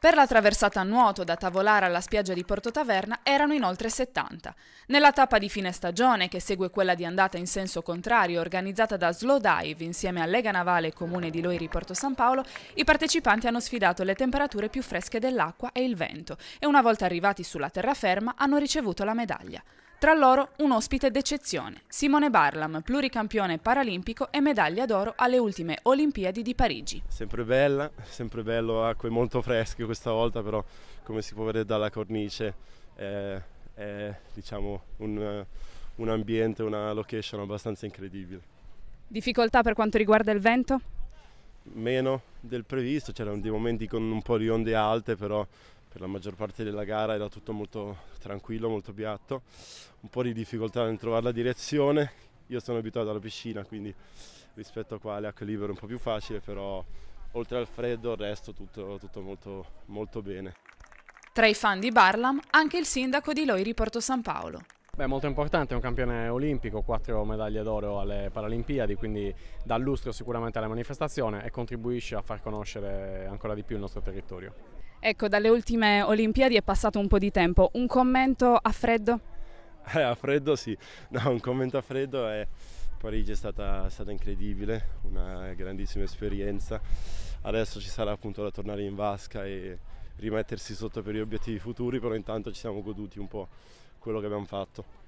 Per la traversata a nuoto da Tavolara alla spiaggia di Porto Taverna erano inoltre 70. Nella tappa di fine stagione, che segue quella di andata in senso contrario, organizzata da Slow Dive insieme a Lega Navale e Comune di Loiri Porto San Paolo, i partecipanti hanno sfidato le temperature più fresche dell'acqua e il vento e una volta arrivati sulla terraferma hanno ricevuto la medaglia. Tra loro un ospite d'eccezione, Simone Barlam, pluricampione paralimpico e medaglia d'oro alle ultime Olimpiadi di Parigi. Sempre bella, sempre bello, acque molto fresche questa volta però come si può vedere dalla cornice è, è diciamo, un, un ambiente, una location abbastanza incredibile. Difficoltà per quanto riguarda il vento? Meno del previsto, c'erano dei momenti con un po' di onde alte però per la maggior parte della gara era tutto molto tranquillo, molto piatto, un po' di difficoltà nel trovare la direzione, io sono abituato alla piscina quindi rispetto a qua acque libere è un po' più facile, però oltre al freddo il resto tutto, tutto molto, molto bene. Tra i fan di Barlam anche il sindaco di Loiri Porto San Paolo. Beh, molto importante, è un campione olimpico, quattro medaglie d'oro alle Paralimpiadi, quindi dà lustro sicuramente alla manifestazione e contribuisce a far conoscere ancora di più il nostro territorio. Ecco, dalle ultime Olimpiadi è passato un po' di tempo. Un commento a freddo? Eh, a freddo sì. No, un commento a freddo è... Parigi è stata, stata, incredibile, una grandissima esperienza. Adesso ci sarà appunto da tornare in vasca e rimettersi sotto per gli obiettivi futuri, però intanto ci siamo goduti un po' quello che abbiamo fatto.